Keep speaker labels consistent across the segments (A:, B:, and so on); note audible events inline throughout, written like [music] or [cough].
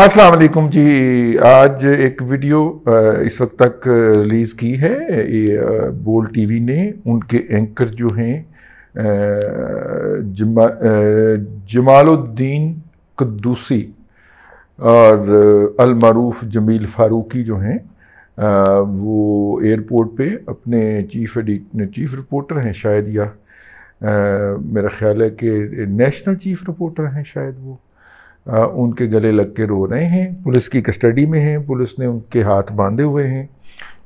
A: अस्सलाम वालेकुम जी आज एक वीडियो इस वक्त तक रिलीज़ की है ये बोल टीवी ने उनके एंकर जो हैं जमा जमालुद्दीन कद्दूसी और अलमरूफ जमील फारूकी जो हैं वो एयरपोर्ट पे अपने चीफ एडिट चीफ रिपोर्टर हैं शायद या मेरा ख्याल है कि नेशनल चीफ रिपोर्टर हैं शायद वो उनके गले लग के रो रहे हैं पुलिस की कस्टडी में हैं पुलिस ने उनके हाथ बांधे हुए हैं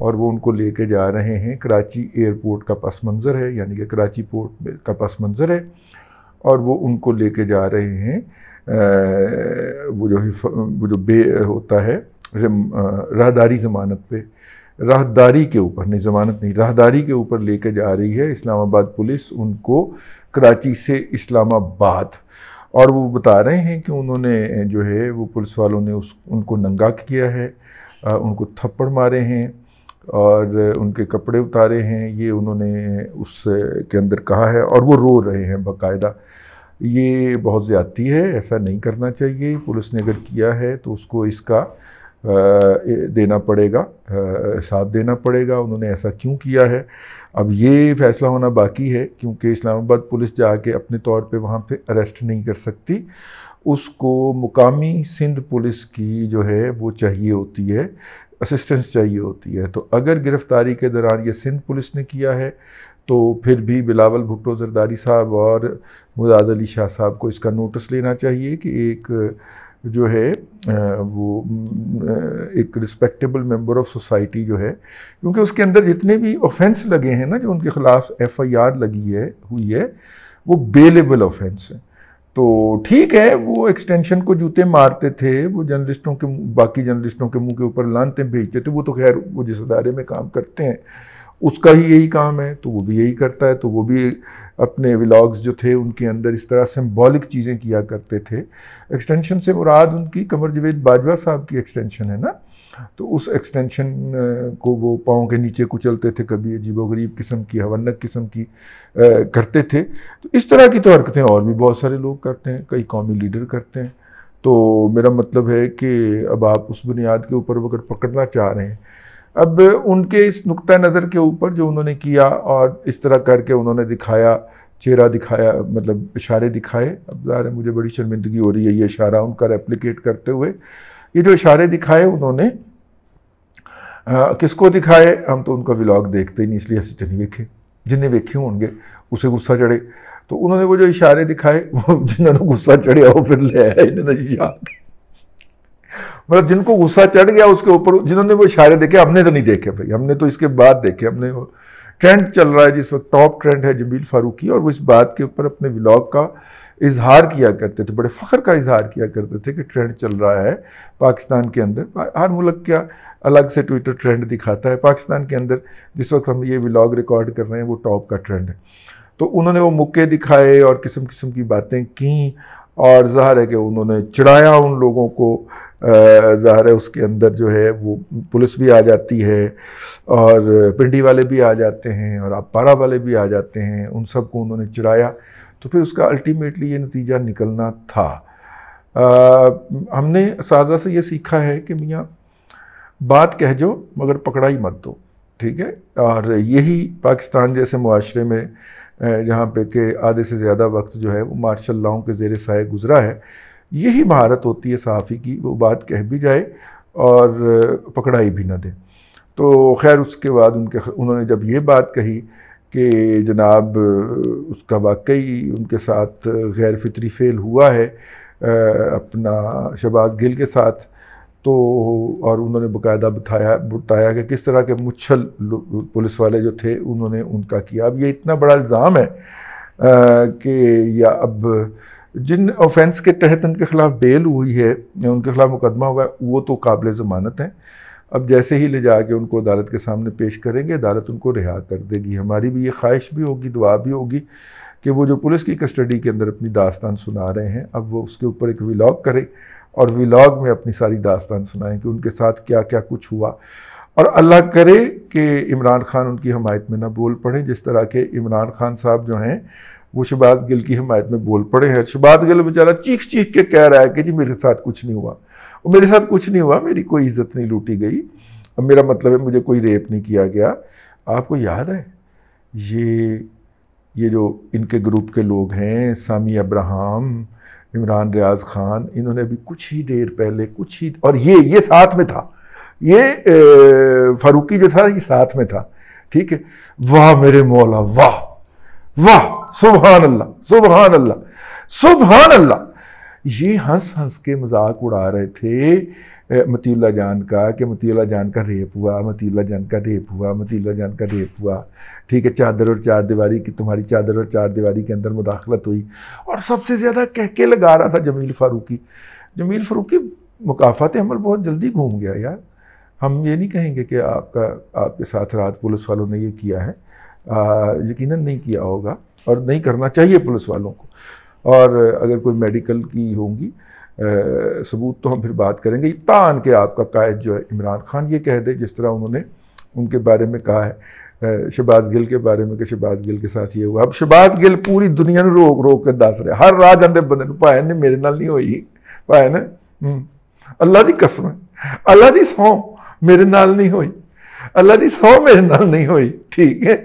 A: और वो उनको ले कर जा रहे हैं कराची एयरपोर्ट का पस मंज़र है यानी कि कराची पोर्ट का पस मंज़र है और वो उनको ले कर जा रहे हैं आ, वो जो वो जो बे होता है राहदारी ज़मानत पे राहदारी के ऊपर नहीं ज़मानत नहीं राहदारी के ऊपर ले कर जा रही है इस्लामाबाद पुलिस उनको कराची से इस्लामाबाद और वो बता रहे हैं कि उन्होंने जो है वो पुलिस वालों ने उस उनको नंगा किया है आ, उनको थप्पड़ मारे हैं और उनके कपड़े उतारे हैं ये उन्होंने उस के अंदर कहा है और वो रो रहे हैं बाकायदा ये बहुत ज़्यादती है ऐसा नहीं करना चाहिए पुलिस ने अगर किया है तो उसको इसका देना पड़ेगा साथ देना पड़ेगा उन्होंने ऐसा क्यों किया है अब ये फैसला होना बाकी है क्योंकि इस्लामाबाद पुलिस जाके अपने तौर पे वहाँ पे अरेस्ट नहीं कर सकती उसको मुकामी सिंध पुलिस की जो है वो चाहिए होती है असिस्टेंस चाहिए होती है तो अगर गिरफ़्तारी के दौरान ये सिंध पुलिस ने किया है तो फिर भी बिलावल भुट्टो जरदारी साहब और मुदाद अली शाह साहब को इसका नोटिस लेना चाहिए कि एक जो है वो एक रिस्पेक्टेबल मेंबर ऑफ सोसाइटी जो है क्योंकि उसके अंदर जितने भी ऑफेंस लगे हैं ना जो उनके खिलाफ एफ आई आर लगी है हुई है वो बेलेबल ऑफेंस है तो ठीक है वो एक्सटेंशन को जूते मारते थे वो जर्नलिस्टों के बाकी जर्नलिस्टों के मुंह के ऊपर लानते भेजते थे वो तो खैर वो जिस अदारे में काम करते हैं उसका ही यही काम है तो वो भी यही करता है तो वो भी अपने व्लॉग्स जो थे उनके अंदर इस तरह सिम्बॉलिक चीज़ें किया करते थे एक्सटेंशन से मुराद उनकी कमर जवेद बाजवा साहब की एक्सटेंशन है ना तो उस एक्सटेंशन को वो पाँव के नीचे कुचलते थे कभी अजीबोगरीब किस्म की हवनक किस्म की आ, करते थे तो इस तरह की तो हरकतें और भी बहुत सारे लोग करते हैं कई कौमी लीडर करते हैं तो मेरा मतलब है कि अब आप उस बुनियाद के ऊपर अगर पकड़ना चाह रहे हैं अब उनके इस नुक़ नज़र के ऊपर जो उन्होंने किया और इस तरह करके उन्होंने दिखाया चेहरा दिखाया मतलब इशारे दिखाए अब ज़ाहिर है मुझे बड़ी शर्मिंदगी हो रही है ये इशारा उनका रेप्लिकेट करते हुए ये जो इशारे दिखाए उन्होंने किसको दिखाए हम तो उनका व्लॉग देखते ही नहीं इसलिए ऐसे नहीं देखे जिन्हें वेखे होंगे उसे गुस्सा चढ़े तो उन्होंने वो जो इशारे दिखाए वो जिन्होंने गुस्सा चढ़िया वो फिर ले आया इन्होंने मतलब जिनको गुस्सा चढ़ गया उसके ऊपर जिन्होंने वो इशारे देखे हमने तो नहीं देखे भाई हमने तो इसके बाद देखे हमने ट्रेंड चल रहा है जिस वक्त टॉप ट्रेंड है जमील फारूकी और वो इस बात के ऊपर अपने व्लॉग का इजहार किया करते थे बड़े फ़ख्र का इजहार किया करते थे कि ट्रेंड चल रहा है पाकिस्तान के अंदर हर मुल्क क्या अलग से ट्विटर ट्रेंड दिखाता है पाकिस्तान के अंदर जिस वक्त हम ये व्लॉग रिकॉर्ड कर रहे हैं वो टॉप का ट्रेंड है तो उन्होंने वो मुक्के दिखाए और किस्म किस्म की बातें की और ज़ाहिर है कि उन्होंने चढ़ाया उन लोगों को ज़ाहिर है उसके अंदर जो है वो पुलिस भी आ जाती है और पिंडी वाले भी आ जाते हैं और आप पारा वाले भी आ जाते हैं उन सबको उन्होंने चिड़ाया तो फिर उसका अल्टीमेटली ये नतीजा निकलना था आ, हमने साजा से ये सीखा है कि मियाँ बात कह जो मगर पकड़ा ही मत दो ठीक है और यही पाकिस्तान जैसे माशरे में जहाँ पे के आधे से ज़्यादा वक्त जो है वो मार्शल लाओं के ज़ेर साए गुज़रा है यही महारत होती है सहाफ़ी की वो बात कह भी जाए और पकड़ाई भी ना दे तो खैर उसके बाद उनके उन्होंने जब ये बात कही कि जनाब उसका वाकई उनके साथ गैर फितरी फेल हुआ है अपना शबाज गिल के साथ तो और उन्होंने बकायदा बताया बताया कि किस तरह के मुच्छल पुलिस वाले जो थे उन्होंने उनका किया अब ये इतना बड़ा इल्ज़ाम है कि या अब जिन ऑफेंस के तहत उनके ख़िलाफ़ बेल हुई है या उनके ख़िलाफ़ मुकदमा हुआ है वो तो काबिल ज़मानत हैं अब जैसे ही ले जाके उनको अदालत के सामने पेश करेंगे अदालत उनको रिहा कर देगी हमारी भी ये ख्वाहिश भी होगी दुआ भी होगी कि वो जो पुलिस की कस्टडी के अंदर अपनी दास्तान सुना रहे हैं अब वो उसके ऊपर एक विलाग करें और विलाग में अपनी सारी दास्तान सुनाएं कि उनके साथ क्या क्या कुछ हुआ और अल्लाह करे कि इमरान खान उनकी हमायत में ना बोल पड़े जिस तरह के इमरान खान साहब जो हैं वो शहबाज गिल की हमायत में बोल पड़े हैं शहबाज गिल बेचारा चीख चीख के कह रहा है कि जी मेरे साथ कुछ नहीं हुआ और मेरे साथ कुछ नहीं हुआ मेरी कोई इज्जत नहीं लूटी गई अब मेरा मतलब है मुझे कोई रेप नहीं किया गया आपको याद है ये ये जो इनके ग्रुप के लोग हैं सामी अब्राहम इमरान रियाज खान इन्होंने अभी कुछ ही देर पहले कुछ ही और ये ये साथ में था ये फारूकी जो था ये साथ में था ठीक है वाह मेरे मौला वाह वाह सुबहान अल्लाह सुबहान अल्लाह सुबहान अल्लाह ये हंस हंस के मजाक उड़ा रहे थे मतीला जान का कि मतीला जान का रेप हुआ मतीला जान का रेप हुआ मतीला जान का रेप हुआ ठीक है चादर और चार दीवारी की तुम्हारी चादर और चार दीवारी के अंदर मुदाखलत हुई और सबसे ज़्यादा कहके लगा रहा था जमील फारूकी जमील फारूकी मुकाफात अमल बहुत जल्दी घूम गया यार हम ये नहीं कहेंगे कि आपका आपके साथ रात पुलिस वालों ने ये किया है यकीनन नहीं किया होगा और नहीं करना चाहिए पुलिस वालों को और अगर कोई मेडिकल की होंगी सबूत तो हम फिर बात करेंगे तान के आपका कायद जो है इमरान खान ये कह दे जिस तरह उन्होंने उनके बारे में कहा है शहबाज गिल के बारे में कि शहबाज गिल के साथ ये हुआ अब शबाज गिल पूरी दुनिया ने रोक रोक के दस रहे हर राह जाते बंदे भाए ने मेरे नाल नहीं हुई भाए ने अल्लाह की कसम अल्लाह की सौ मेरे नाल नहीं हुई अल्लाह की सौ मेरे नाल नहीं हुई ठीक है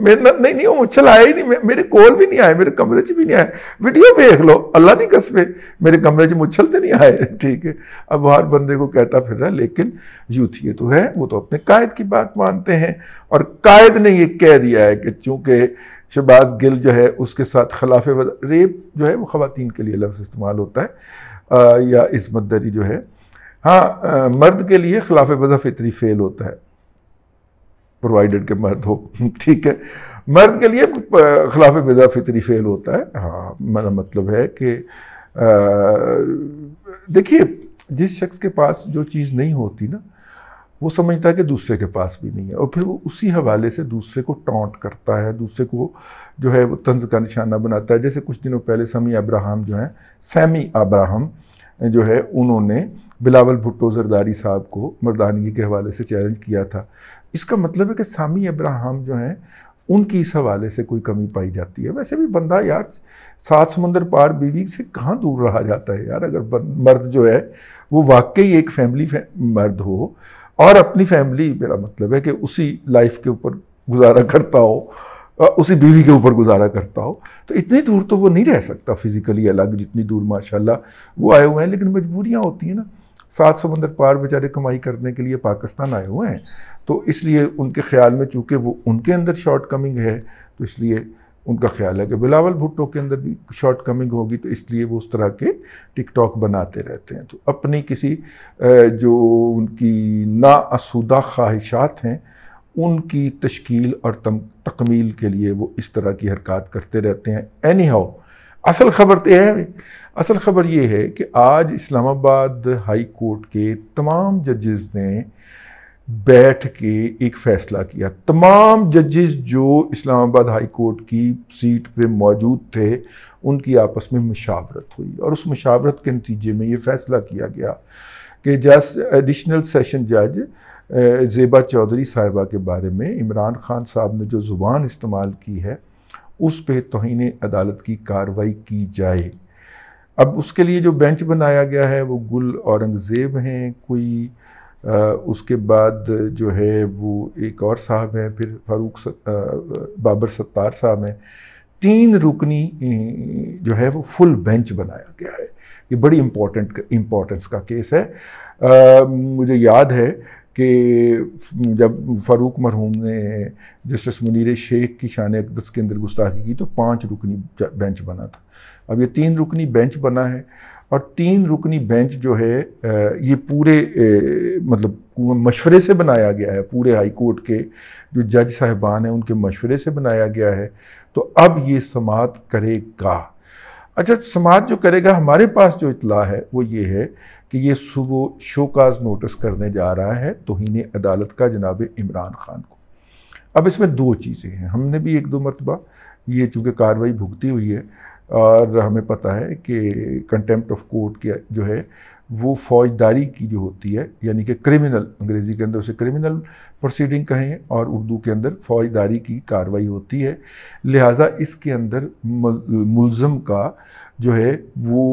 A: मेहनत नहीं नहीं वो आया ही नहीं मेरे कोल भी नहीं आए मेरे कमरे च भी नहीं आए वीडियो देख लो अल्लाह की कस्बे मेरे कमरे च मुच्छल तो नहीं आए [laughs] ठीक है अब हर बंदे को कहता फिर रहा लेकिन यूथ ये तो है वो तो अपने कायद की बात मानते हैं और कायद ने ये कह दिया है कि चूंकि शहबाज गिल जो है उसके साथ खिलाफ रेप जो है वो ख़वान के लिए लफ्ज़ इस्तेमाल होता है आ, या इसमत दरी जो है हाँ आ, मर्द के लिए खिलाफ वजह फितरी फ़ेल होता है प्रोवाइडेड के मर्द हो [laughs] ठीक है मर्द के लिए खिलाफ मिजा फितरी फेल होता है हाँ मेरा मतलब है कि देखिए जिस शख्स के पास जो चीज़ नहीं होती ना वो समझता है कि दूसरे के पास भी नहीं है और फिर वो उसी हवाले से दूसरे को टॉन्ट करता है दूसरे को जो है वो तंज का निशाना बनाता है जैसे कुछ दिनों पहले समी अब्राहम जो है सैमी अब्राहम जो है उन्होंने बिलावल भुट्टो जरदारी साहब को मर्दानगी के हवाले से चैलेंज किया था इसका मतलब है कि सामी अब्राहम जो हैं उनकी इस हवाले से कोई कमी पाई जाती है वैसे भी बंदा यार सात समुंदर पार बीवी से कहाँ दूर रहा जाता है यार अगर मर्द जो है वो वाकई एक फैमिली मर्द हो और अपनी फैमिली मेरा मतलब है कि उसी लाइफ के ऊपर गुजारा करता हो उसी बीवी के ऊपर गुजारा करता हो तो इतनी दूर तो वो नहीं रह सकता फिज़िकली अलग जितनी दूर माशाल्लाह वो आए हुए हैं लेकिन मजबूरियाँ होती हैं ना सात समुंदर पार बेचारे कमाई करने के लिए पाकिस्तान आए हुए हैं तो इसलिए उनके ख्याल में चूँकि वो उनके अंदर शॉर्ट कमिंग है तो इसलिए उनका ख्याल है कि बिलावल भुट्टो के अंदर भी शॉर्ट कमिंग होगी तो इसलिए वो उस तरह के टिकटॉक बनाते रहते हैं तो अपनी किसी जो उनकी नाआसूदा ख्वाहिशात हैं उनकी तश्कील और तकमील के लिए वो इस तरह की हरकत करते रहते हैं एनी हाउ असल खबर तो यह है असल खबर ये है कि आज इस्लामाबाद हाई कोर्ट के तमाम जजेस ने बैठ के एक फ़ैसला किया तमाम जजेस जो इस्लामाबाद हाई कोर्ट की सीट पे मौजूद थे उनकी आपस में मशावरत हुई और उस मशावरत के नतीजे में ये फ़ैसला किया गया कि जस एडिशनल सेशन जज ज़ेबा चौधरी साहिबा के बारे में इमरान खान साहब ने जो ज़ुबान इस्तेमाल की है उस पर तोहन अदालत की कार्रवाई की जाए अब उसके लिए जो बेंच बनाया गया है वो गुल औरंगज़ेब हैं कोई आ, उसके बाद जो है वो एक और साहब हैं फिर फारूक आ, बाबर सत्तार साहब हैं तीन रुकनी जो है वो फुल बेंच बनाया गया है ये बड़ी इम्पोर्टेंट इम्पोर्टेंस का केस है आ, मुझे याद है कि जब फ़ारूक मरहूम ने जस्टिस मुनीर शेख की शान अकदस के अंदर गुस्ताखी की तो पाँच रुकनी बेंच बना था अब ये तीन रुकनी बेंच बना है और तीन रुकनी बेंच जो है ये पूरे मतलब मशवरे से बनाया गया है पूरे हाई कोर्ट के जो जज साहबान हैं उनके मशवरे से बनाया गया है तो अब ये समात करेगा अच्छा समात जो करेगा हमारे पास जो इतला है वो ये है कि ये सुबह शो काज नोटिस करने जा रहा है तोहन अदालत का जनाब इमरान खान को अब इसमें दो चीज़ें हैं हमने भी एक दो मरतबा ये चूँकि कार्रवाई भुगती हुई है और हमें पता है कि कंटेम्प्ट ऑफ कोर्ट के जो है वो फौजदारी की जो होती है यानी कि क्रिमिनल अंग्रेज़ी के अंदर उसे क्रिमिनल प्रोसीडिंग कहें और उर्दू के अंदर फौजदारी की कार्रवाई होती है लिहाजा इसके अंदर मुलज़म का जो है वो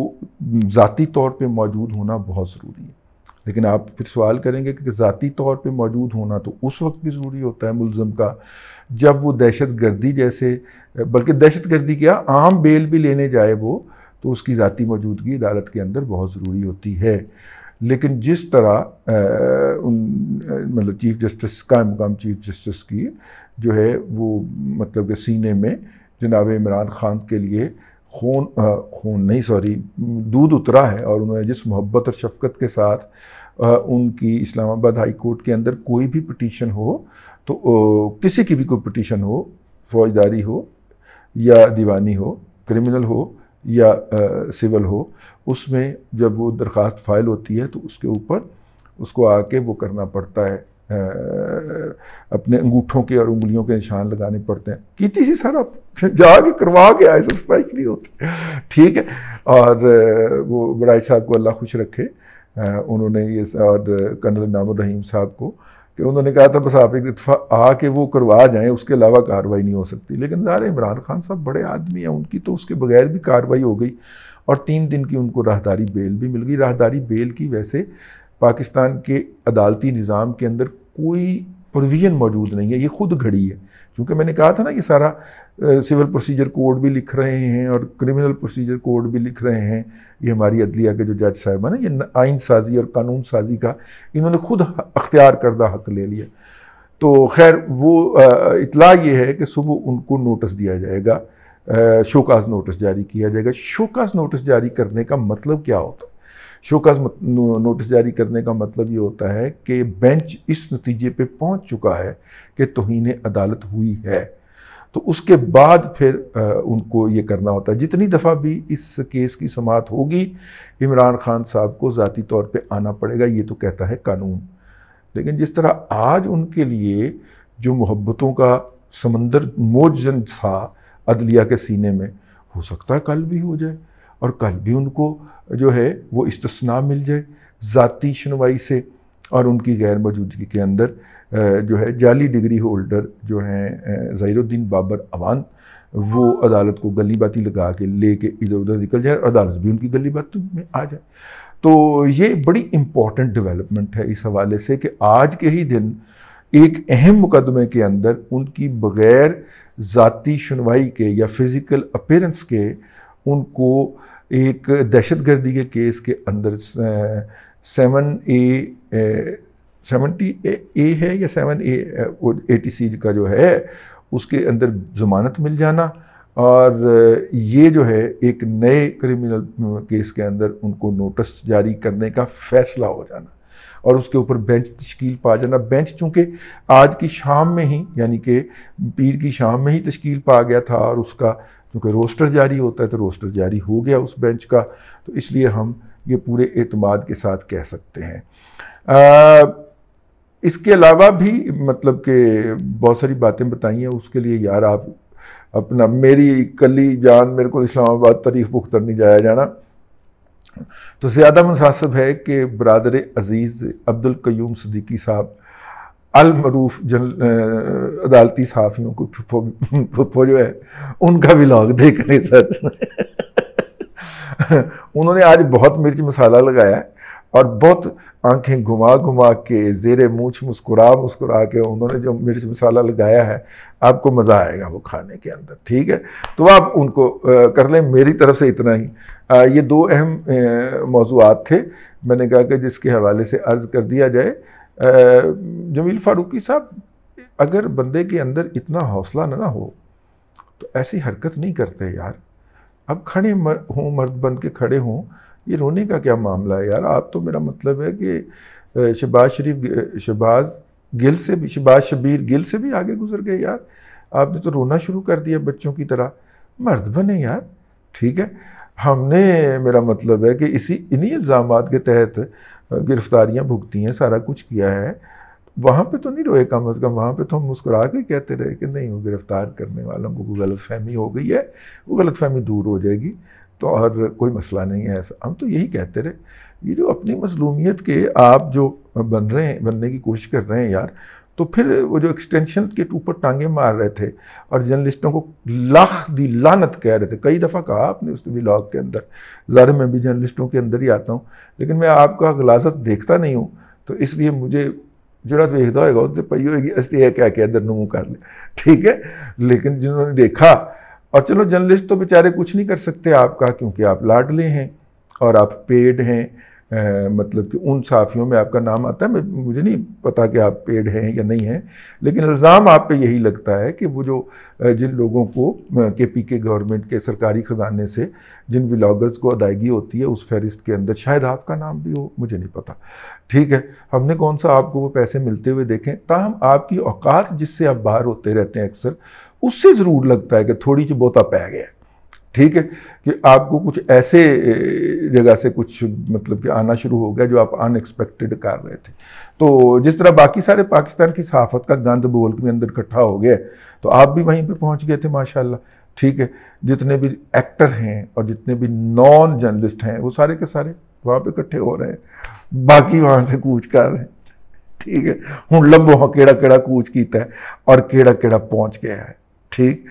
A: ज़ाती तौर पे मौजूद होना बहुत ज़रूरी है लेकिन आप फिर सवाल करेंगे कि ज़ाती तौर पे मौजूद होना तो उस वक्त भी ज़रूरी होता है मुलज़म का जब वो दहशत गर्दी जैसे बल्कि दहशत गर्दी क्या आम बेल भी लेने जाए वो तो उसकी ज़ाती मौजूदगी अदालत के अंदर बहुत ज़रूरी होती है लेकिन जिस तरह आ, उन मतलब चीफ़ जस्टिस का मुकाम चीफ़ जस्टिस की जो है वो मतलब के सीने में जनाब इमरान खान के लिए खून खून नहीं सॉरी दूध उतरा है और उन्होंने जिस मोहब्बत और शफकत के साथ आ, उनकी इस्लामाबाद हाई कोर्ट के अंदर कोई भी पटिशन हो तो ओ, किसी की भी कोई पटिशन हो फौजदारी हो या दीवानी हो क्रिमिनल हो या सिविल हो उसमें जब वो दरख्वास्त फाइल होती है तो उसके ऊपर उसको आके वो करना पड़ता है आ, अपने अंगूठों के और उंगलियों के निशान लगाने पड़ते हैं कीती सी सारा आप जाके करवा के आए सस्पेक्ट नहीं होते ठीक है और वो बड़ाई साहब को अल्लाह खुश रखे आ, उन्होंने ये और कर्नल नाम रहीम साहब को कि उन्होंने कहा था बस आप एक दफ़ा आके वो करवा जाएं उसके अलावा कार्रवाई नहीं हो सकती लेकिन ज़ाहिर इमरान खान साहब बड़े आदमी हैं उनकी तो उसके बगैर भी कार्रवाई हो गई और तीन दिन की उनको राहदारी बेल भी मिल गई राहदारी बेल की वैसे पाकिस्तान के अदालती निज़ाम के अंदर कोई प्रोविज़न मौजूद नहीं है ये खुद घड़ी है क्योंकि मैंने कहा था ना कि सारा सिविल प्रोसीजर कोड भी लिख रहे हैं और क्रिमिनल प्रोसीजर कोड भी लिख रहे हैं ये हमारी अदलिया के जो जज साहब हैं ना ये आइन साजी और कानून साजी का इन्होंने खुद अख्तियार करदा हक ले लिया तो खैर वो इतला ये है कि सुबह उनको नोटिस दिया जाएगा शोकाज नोटिस जारी किया जाएगा शोकाज नोटिस जारी करने का मतलब क्या होता शो नोटिस जारी करने का मतलब ये होता है कि बेंच इस नतीजे पे पहुंच चुका है कि तोहन अदालत हुई है तो उसके बाद फिर आ, उनको ये करना होता है जितनी दफ़ा भी इस केस की समात होगी इमरान खान साहब को ज़ाती तौर पे आना पड़ेगा ये तो कहता है कानून लेकिन जिस तरह आज उनके लिए जो मोहब्बतों का समंदर मोजन था अदलिया के सीने में हो सकता है कल भी हो जाए और कल भी उनको जो है वो इस्तना मिल जाए ज़ाती सुनवाई से और उनकी गैर मौजूदगी के अंदर जो है जाली डिग्री होल्डर जो हैं ज़हीरुद्दीन बाबर अवान वो अदालत को गली बाती लगा के ले के इधर उधर निकल जाए अदालत भी उनकी गली बात में आ जाए तो ये बड़ी इम्पॉर्टेंट डेवलपमेंट है इस हवाले से कि आज के ही दिन एक अहम मुकदमे के अंदर उनकी बग़ैर ज़ाती सुनवाई के या फिज़िकल अपेरेंस के उनको एक दहशत गर्दी के केस के अंदर सेवन ए सेवनटी ए है या seven A A T C का जो है उसके अंदर ज़मानत मिल जाना और ये जो है एक नए क्रिमिनल केस के अंदर उनको नोटिस जारी करने का फैसला हो जाना और उसके ऊपर बेंच तश्कील पा जाना बेंच चूँकि आज की शाम में ही यानी कि पीर की शाम में ही तश्कील पा गया था और उसका क्योंकि रोस्टर जारी होता है तो रोस्टर जारी हो गया उस बेंच का तो इसलिए हम ये पूरे अतमाद के साथ कह सकते हैं आ, इसके अलावा भी मतलब कि बहुत सारी बातें बताई हैं उसके लिए यार आप अपना मेरी कली जान मेरे को इस्लामाबाद तारीफ पुख्तर नहीं जाया जाना तो ज़्यादा मुनासब है कि बरदर अज़ीज़ अब्दुल क्यूम सदीकी साहब अलमरूफ जन अदालती सहाफ़ियों को फुफो जो है उनका भी लॉग देख रहे सर उन्होंने आज बहुत मिर्च मसाला लगाया और बहुत आंखें घुमा घुमा के जेर मूछ मुस्कुरा मुस्कुरा के उन्होंने जो मिर्च मसाला लगाया है आपको मज़ा आएगा वो खाने के अंदर ठीक है तो आप उनको कर लें मेरी तरफ से इतना ही ये दो अहम मौजूद थे मैंने कहा कि जिसके हवाले से अर्ज़ कर दिया जाए जमील फारूकी साहब अगर बंदे के अंदर इतना हौसला ना हो तो ऐसी हरकत नहीं करते यार अब खड़े मर, हों मर्द बन के खड़े हों ये रोने का क्या मामला है यार आप तो मेरा मतलब है कि शहबाज शरीफ शहबाज गिल से भी शहबाज शबीर गिल से भी आगे गुजर गए यार आपने तो रोना शुरू कर दिया बच्चों की तरह मर्द बने यार ठीक है हमने मेरा मतलब है कि इसी इन्हीं इल्ज़ाम के तहत गिरफ्तारियाँ भुगती हैं सारा कुछ किया है वहाँ पे तो नहीं रोए कम अज़ कम वहाँ पे तो हम मुस्कुरा के कहते रहे कि नहीं वो गिरफ़्तार करने वालों को कोई गलत फहमी हो गई है वो गलत फहमी दूर हो जाएगी तो और कोई मसला नहीं है ऐसा हम तो यही कहते रहे ये जो अपनी मजलूमियत के आप जो बन रहे हैं बनने की कोशिश कर रहे हैं यार तो फिर वो जो एक्सटेंशन के ऊपर टांगे मार रहे थे और जर्नलिस्टों को लाख दी लानत कह रहे थे कई दफ़ा कहा आपने उस ब्लॉग के अंदर ज़ाहिर मैं भी जर्नलिस्टों के अंदर ही आता हूँ लेकिन मैं आपका गलाजत देखता नहीं हूँ तो इसलिए मुझे ਜਿਹੜਾ ਵੇਖਦਾ होगा उससे ਪਈ होगी ਅਸੀਂ ਇਹ क्या क्या ਇਧਰ ਨੂੰ कर ले ठीक है लेकिन जिन्होंने देखा और चलो जर्नलिस्ट तो बेचारे कुछ नहीं कर सकते आपका क्योंकि आप लाडले हैं और आप पेड हैं मतलब कि उन साफ़ियों में आपका नाम आता है मुझे नहीं पता कि आप पेड हैं या नहीं हैं लेकिन इल्ज़ाम आप पे यही लगता है कि वो जो जिन लोगों को के पी के गवर्नमेंट के सरकारी ख़जाने से जिन व्लागर्स को अदायगी होती है उस फहरिस्त के अंदर शायद आपका नाम भी हो मुझे नहीं पता ठीक है हमने कौन सा आपको वो पैसे मिलते हुए देखें ताहम आपकी औकात जिससे आप बाहर होते रहते हैं अक्सर उससे ज़रूर लगता है कि थोड़ी जी बोता पै गया ठीक है कि आपको कुछ ऐसे जगह से कुछ मतलब कि आना शुरू हो गया जो आप अनएक्सपेक्टेड कर रहे थे तो जिस तरह बाकी सारे पाकिस्तान की सहाफत का गंद बोल के अंदर इकट्ठा हो गया तो आप भी वहीं पे पहुंच गए थे माशाल्लाह ठीक है जितने भी एक्टर हैं और जितने भी नॉन जर्नलिस्ट हैं वो सारे के सारे वहाँ पे इकट्ठे हो रहे हैं बाकी वहाँ से कूच कर रहे हैं ठीक है हूँ लभो हाँ केड़ा केड़ा कूच किया और केड़ा केड़ा पहुँच गया है ठीक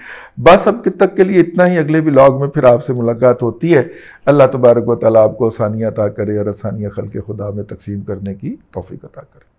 A: बस अब तक के लिए इतना ही अगले ब्लॉग में फिर आपसे मुलाकात होती है अल्लाह तबारक वाली आपको आसानियाँ अता करे और आसानियाँ खल के खुदा में तकसीम करने की तोफ़ी अता करे